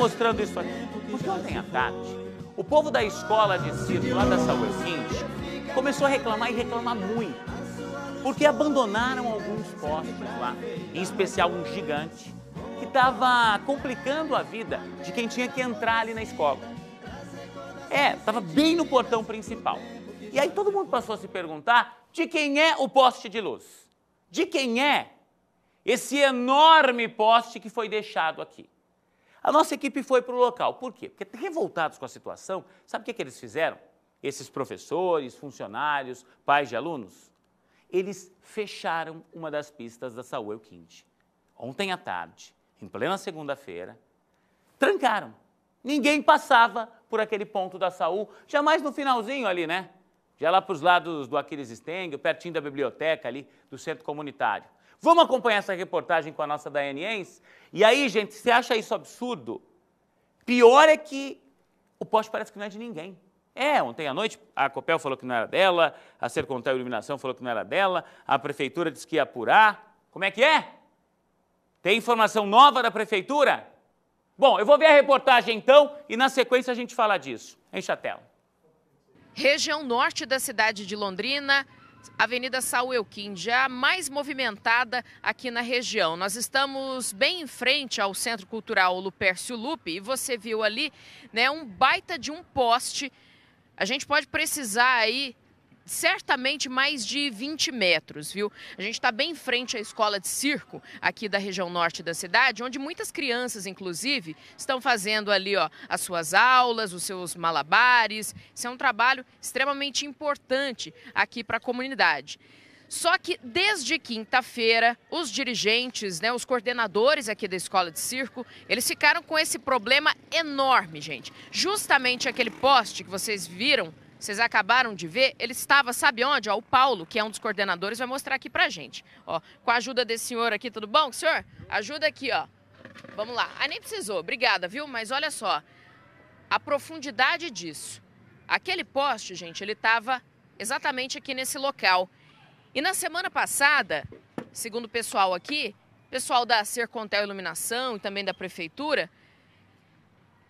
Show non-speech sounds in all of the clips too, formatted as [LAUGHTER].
mostrando isso aqui? Porque ontem à tarde, o povo da escola de circo lá da Saúde começou a reclamar e reclamar muito. Porque abandonaram alguns postes lá, em especial um gigante, que estava complicando a vida de quem tinha que entrar ali na escola. É, estava bem no portão principal. E aí todo mundo passou a se perguntar de quem é o poste de luz? De quem é esse enorme poste que foi deixado aqui? A nossa equipe foi para o local. Por quê? Porque revoltados com a situação, sabe o que, é que eles fizeram? Esses professores, funcionários, pais de alunos? Eles fecharam uma das pistas da Saúl Quinte. Ontem à tarde, em plena segunda-feira, trancaram. Ninguém passava por aquele ponto da Saúl, jamais no finalzinho ali, né? Já lá para os lados do Aquiles Stengel, pertinho da biblioteca ali, do centro comunitário. Vamos acompanhar essa reportagem com a nossa Daiane Enz? E aí, gente, você acha isso absurdo? Pior é que o poste parece que não é de ninguém. É, ontem à noite a Copel falou que não era dela, a Sercontel Iluminação falou que não era dela, a prefeitura disse que ia apurar. Como é que é? Tem informação nova da prefeitura? Bom, eu vou ver a reportagem então e na sequência a gente fala disso. Enche a tela. Região norte da cidade de Londrina, Avenida Saul Elkin, já mais movimentada aqui na região. Nós estamos bem em frente ao Centro Cultural Lupercio Lupe e você viu ali né, um baita de um poste. A gente pode precisar aí certamente mais de 20 metros, viu? A gente está bem em frente à escola de circo aqui da região norte da cidade, onde muitas crianças, inclusive, estão fazendo ali ó, as suas aulas, os seus malabares. Isso é um trabalho extremamente importante aqui para a comunidade. Só que desde quinta-feira, os dirigentes, né, os coordenadores aqui da escola de circo, eles ficaram com esse problema enorme, gente. Justamente aquele poste que vocês viram vocês acabaram de ver, ele estava, sabe onde? Ó, o Paulo, que é um dos coordenadores, vai mostrar aqui pra gente. Ó, com a ajuda desse senhor aqui, tudo bom, senhor? Ajuda aqui, ó. Vamos lá. Ah, nem precisou, obrigada, viu? Mas olha só, a profundidade disso. Aquele poste, gente, ele estava exatamente aqui nesse local. E na semana passada, segundo o pessoal aqui, pessoal da Sercontel Iluminação e também da Prefeitura,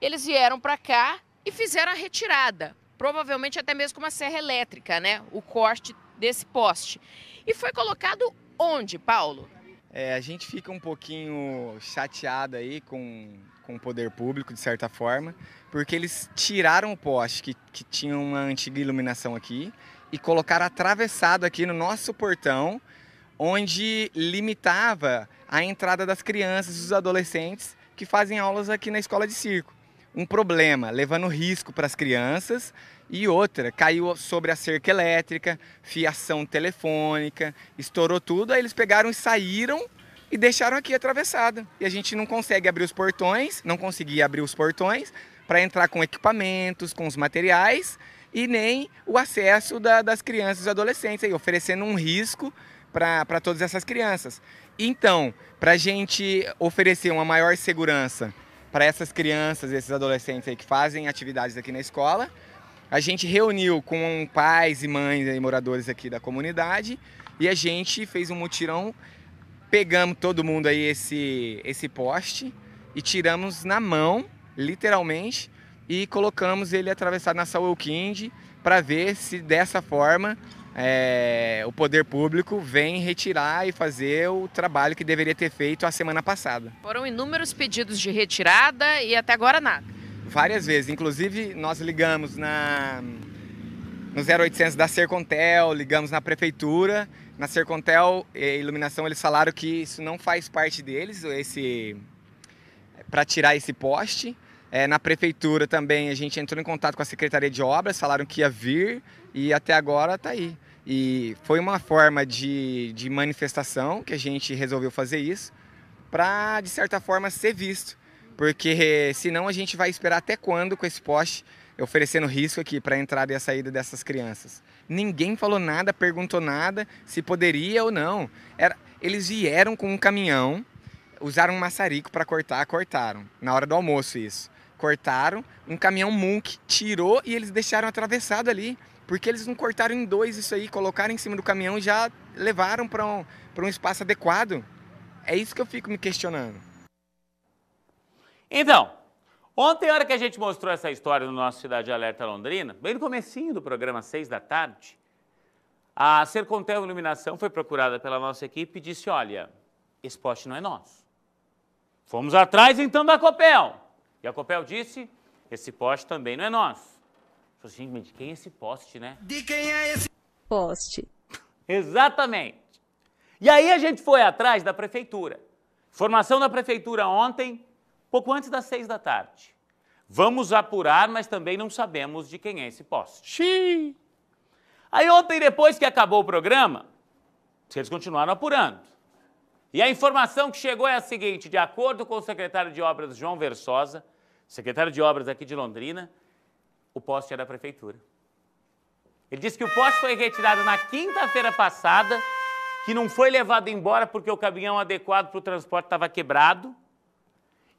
eles vieram para cá e fizeram a retirada provavelmente até mesmo com uma serra elétrica, né? O corte desse poste. E foi colocado onde, Paulo? É, a gente fica um pouquinho chateado aí com, com o poder público, de certa forma, porque eles tiraram o poste que, que tinha uma antiga iluminação aqui e colocaram atravessado aqui no nosso portão, onde limitava a entrada das crianças e dos adolescentes que fazem aulas aqui na escola de circo um problema, levando risco para as crianças. E outra, caiu sobre a cerca elétrica, fiação telefônica, estourou tudo. Aí eles pegaram e saíram e deixaram aqui atravessada. E a gente não consegue abrir os portões, não conseguia abrir os portões para entrar com equipamentos, com os materiais e nem o acesso da, das crianças e adolescentes, aí, oferecendo um risco para todas essas crianças. Então, para a gente oferecer uma maior segurança para essas crianças, esses adolescentes aí que fazem atividades aqui na escola. A gente reuniu com pais e mães e moradores aqui da comunidade e a gente fez um mutirão, pegamos todo mundo aí esse, esse poste e tiramos na mão, literalmente, e colocamos ele atravessado na Saúl Kind para ver se dessa forma é, o poder público vem retirar e fazer o trabalho que deveria ter feito a semana passada. Foram inúmeros pedidos de retirada e até agora nada. Várias vezes, inclusive nós ligamos na no 0800 da Sercontel, ligamos na prefeitura. Na Sercontel e eh, iluminação eles falaram que isso não faz parte deles, esse para tirar esse poste. É, na prefeitura também a gente entrou em contato com a Secretaria de Obras, falaram que ia vir e até agora está aí. E foi uma forma de, de manifestação que a gente resolveu fazer isso, para, de certa forma, ser visto. Porque senão a gente vai esperar até quando com esse poste oferecendo risco aqui para a entrada e a saída dessas crianças. Ninguém falou nada, perguntou nada se poderia ou não. Era, eles vieram com um caminhão, usaram um maçarico para cortar, cortaram. Na hora do almoço isso. Cortaram, um caminhão Munk tirou e eles deixaram atravessado ali. Porque eles não cortaram em dois isso aí, colocaram em cima do caminhão e já levaram para um, um espaço adequado. É isso que eu fico me questionando. Então, ontem, a hora que a gente mostrou essa história no nosso Cidade Alerta Londrina, bem no comecinho do programa, seis da tarde, a Sercontel Iluminação foi procurada pela nossa equipe e disse, olha, esse poste não é nosso. Fomos atrás, então, da Copel. E a Copel disse, esse poste também não é nosso. Falei, gente, de quem é esse poste, né? De quem é esse poste? [LAUGHS] Exatamente. E aí a gente foi atrás da prefeitura. Formação da prefeitura ontem, pouco antes das seis da tarde. Vamos apurar, mas também não sabemos de quem é esse poste. Xiii. Aí ontem, depois que acabou o programa, eles continuaram apurando. E a informação que chegou é a seguinte: de acordo com o secretário de obras João Versosa, secretário de obras aqui de Londrina, o poste é da prefeitura. Ele disse que o poste foi retirado na quinta-feira passada, que não foi levado embora porque o caminhão adequado para o transporte estava quebrado.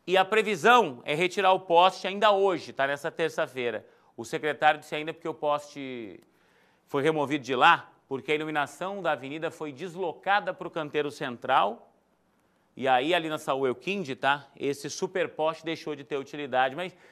E a previsão é retirar o poste ainda hoje, está nessa terça-feira. O secretário disse ainda porque o poste foi removido de lá, porque a iluminação da avenida foi deslocada para o canteiro central. E aí, ali na Saúl Kind, tá? Esse super poste deixou de ter utilidade. Mas